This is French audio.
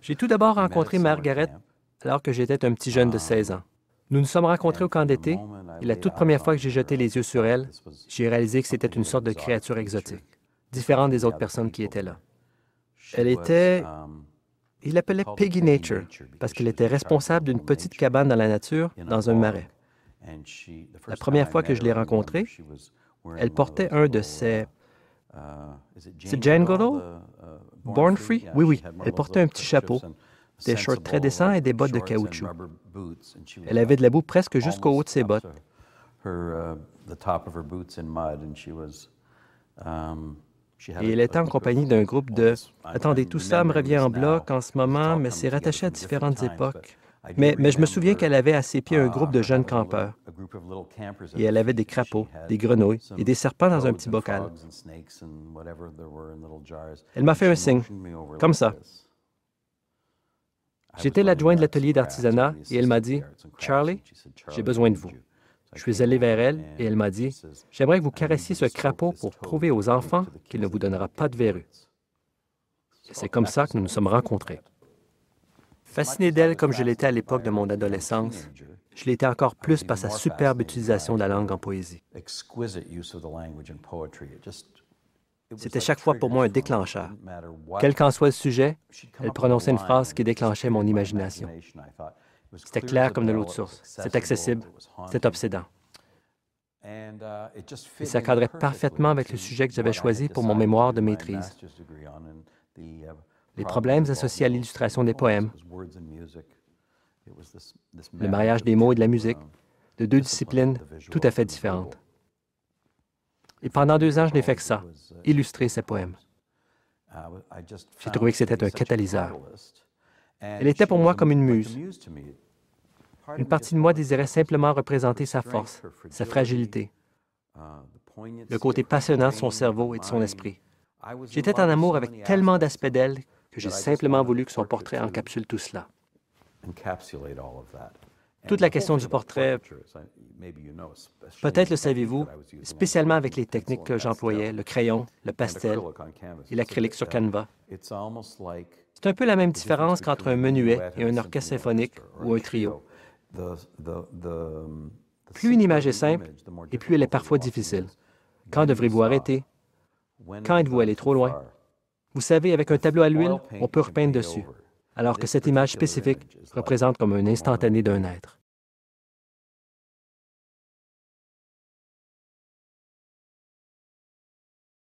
J'ai tout d'abord rencontré Margaret alors que j'étais un petit jeune de 16 ah. ans. Nous nous sommes rencontrés au camp d'été et la toute première fois que j'ai jeté les yeux sur elle, j'ai réalisé que c'était une sorte de créature exotique, différente des autres personnes qui étaient là. Elle était... Um, il l'appelait Piggy Nature parce qu'elle était responsable d'une petite cabane dans la nature, dans un marais. La première fois que je l'ai rencontrée, elle portait un de ses uh, euh, c'est Jane Goodall? Uh, Born Free? Oui, oui. Elle portait un petit chapeau, des shorts très décents et des bottes de caoutchouc. Elle avait de la boue presque jusqu'au haut de ses bottes. Uh, um, et elle était en compagnie d'un groupe de Attendez, tout ça me revient en bloc en ce moment, mais c'est rattaché à différentes époques. Mais, je me souviens qu'elle avait à ses pieds un groupe de uh, jeunes campeurs. Et elle avait des crapauds, des grenouilles et des serpents dans un petit bocal. Elle m'a fait un signe, comme ça. J'étais l'adjoint de l'atelier d'artisanat et elle m'a dit, Charlie, j'ai besoin de vous. Je suis allé vers elle et elle m'a dit, j'aimerais que vous caressiez ce crapaud pour prouver aux enfants qu'il ne vous donnera pas de verrues." C'est comme ça que nous nous sommes rencontrés. Fasciné d'elle comme je l'étais à l'époque de mon adolescence, je l'étais encore plus par sa superbe utilisation de la langue en poésie. C'était chaque fois pour moi un déclencheur. Quel qu'en soit le sujet, elle prononçait une phrase qui déclenchait mon imagination. C'était clair comme de l'eau de source. C'est accessible. C'est obsédant. Et ça cadrait parfaitement avec le sujet que j'avais choisi pour mon mémoire de maîtrise les problèmes associés à l'illustration des poèmes, le mariage des mots et de la musique, de deux disciplines tout à fait différentes. Et pendant deux ans, je n'ai fait que ça, illustrer ses poèmes. J'ai trouvé que c'était un catalyseur. Elle était pour moi comme une muse. Une partie de moi désirait simplement représenter sa force, sa fragilité, le côté passionnant de son cerveau et de son esprit. J'étais en amour avec tellement d'aspects d'elle que j'ai simplement voulu que son portrait encapsule tout cela. Toute la question du portrait, peut-être le savez-vous, spécialement avec les techniques que j'employais, le crayon, le pastel et l'acrylique sur canevas. C'est un peu la même différence qu'entre un menuet et un orchestre symphonique ou un trio. Plus une image est simple et plus elle est parfois difficile. Quand devrez-vous arrêter? Quand êtes-vous allé trop loin? Vous savez, avec un tableau à l'huile, on peut repeindre dessus, alors que cette image spécifique représente comme un instantané d'un être.